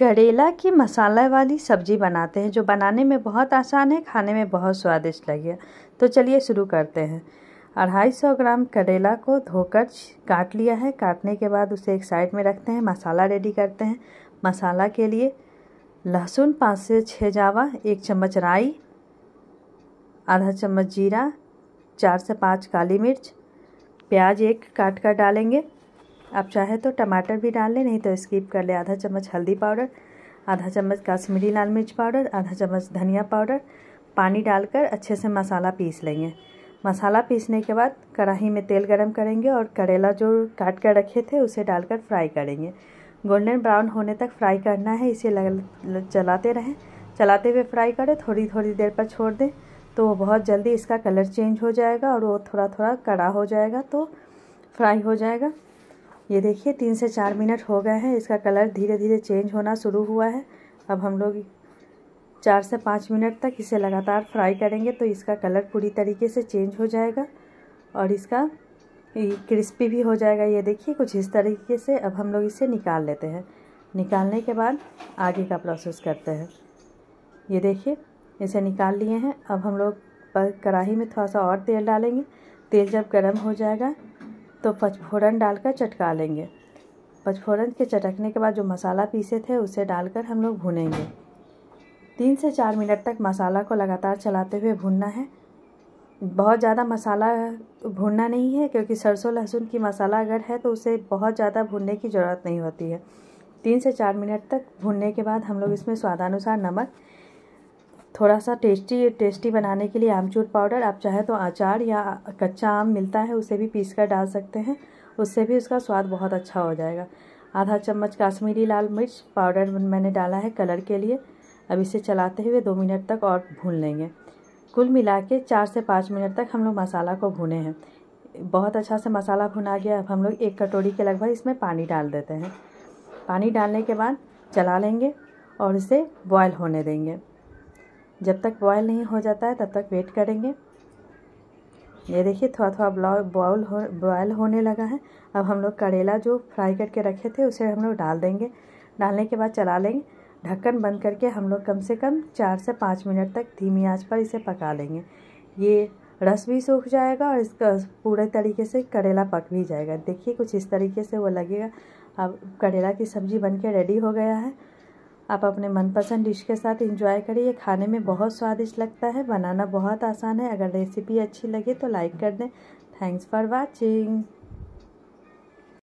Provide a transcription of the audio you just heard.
करेला की मसाला वाली सब्ज़ी बनाते हैं जो बनाने में बहुत आसान है खाने में बहुत स्वादिष्ट लगे तो चलिए शुरू करते हैं अढ़ाई सौ ग्राम करेला को धोकर काट लिया है काटने के बाद उसे एक साइड में रखते हैं मसाला रेडी करते हैं मसाला के लिए लहसुन पाँच से छः जावा एक चम्मच राई आधा चम्मच जीरा चार से पाँच काली मिर्च प्याज एक काट कर डालेंगे आप चाहे तो टमाटर भी डाल लें नहीं तो स्किप कर लें आधा चम्मच हल्दी पाउडर आधा चम्मच काश्मीरी लाल मिर्च पाउडर आधा चम्मच धनिया पाउडर पानी डालकर अच्छे से मसाला पीस लेंगे मसाला पीसने के बाद कढ़ाई में तेल गरम करेंगे और करेला जो काट कर रखे थे उसे डालकर फ्राई करेंगे गोल्डन ब्राउन होने तक फ्राई करना है इसे लग चलाते रहें चलाते हुए फ्राई करें थोड़ी थोड़ी देर पर छोड़ दें तो वो बहुत जल्दी इसका कलर चेंज हो जाएगा और वो थोड़ा थोड़ा कड़ा हो जाएगा तो फ्राई हो जाएगा ये देखिए तीन से चार मिनट हो गए हैं इसका कलर धीरे धीरे चेंज होना शुरू हुआ है अब हम लोग चार से पाँच मिनट तक इसे लगातार फ्राई करेंगे तो इसका कलर पूरी तरीके से चेंज हो जाएगा और इसका क्रिस्पी भी हो जाएगा ये देखिए कुछ इस तरीके से अब हम लोग इसे निकाल लेते हैं निकालने के बाद आगे का प्रोसेस करते हैं ये देखिए इसे निकाल लिए हैं अब हम लोग कढ़ाही में थोड़ा सा और तेल डालेंगे तेल जब गर्म हो जाएगा तो पचफोरन डालकर चटका लेंगे पचफोरन के चटकने के बाद जो मसाला पीसे थे उसे डालकर हम लोग भूनेंगे तीन से चार मिनट तक मसाला को लगातार चलाते हुए भूनना है बहुत ज़्यादा मसाला भूनना नहीं है क्योंकि सरसों लहसुन की मसाला अगर है तो उसे बहुत ज़्यादा भूनने की ज़रूरत नहीं होती है तीन से चार मिनट तक भूनने के बाद हम लोग इसमें स्वादानुसार नमक थोड़ा सा टेस्टी टेस्टी बनाने के लिए आमचूर पाउडर आप चाहे तो अचार या कच्चा आम मिलता है उसे भी पीस कर डाल सकते हैं उससे भी उसका स्वाद बहुत अच्छा हो जाएगा आधा चम्मच काश्मीरी लाल मिर्च पाउडर मैंने डाला है कलर के लिए अब इसे चलाते हुए दो मिनट तक और भून लेंगे कुल मिला के चार से पाँच मिनट तक हम लोग मसाला को भूने हैं बहुत अच्छा से मसाला भुना गया अब हम लोग एक कटोरी के लगभग इसमें पानी डाल देते हैं पानी डालने के बाद चला लेंगे और इसे बॉयल होने देंगे जब तक बॉयल नहीं हो जाता है तब तक वेट करेंगे ये देखिए थोड़ा थोड़ा ब्लाउ बॉयल हो बॉयल होने लगा है अब हम लोग करेला जो फ्राई करके रखे थे उसे हम लोग डाल देंगे डालने के बाद चला लेंगे ढक्कन बंद करके हम लोग कम से कम चार से पाँच मिनट तक धीमी आंच पर इसे पका लेंगे ये रस भी सूख जाएगा और इसका पूरे तरीके से करेला पक भी जाएगा देखिए कुछ इस तरीके से वो लगेगा अब करेला की सब्ज़ी बन के रेडी हो गया है आप अपने मनपसंद डिश के साथ इंजॉय करिए ये खाने में बहुत स्वादिष्ट लगता है बनाना बहुत आसान है अगर रेसिपी अच्छी लगे तो लाइक कर दें थैंक्स फॉर वॉचिंग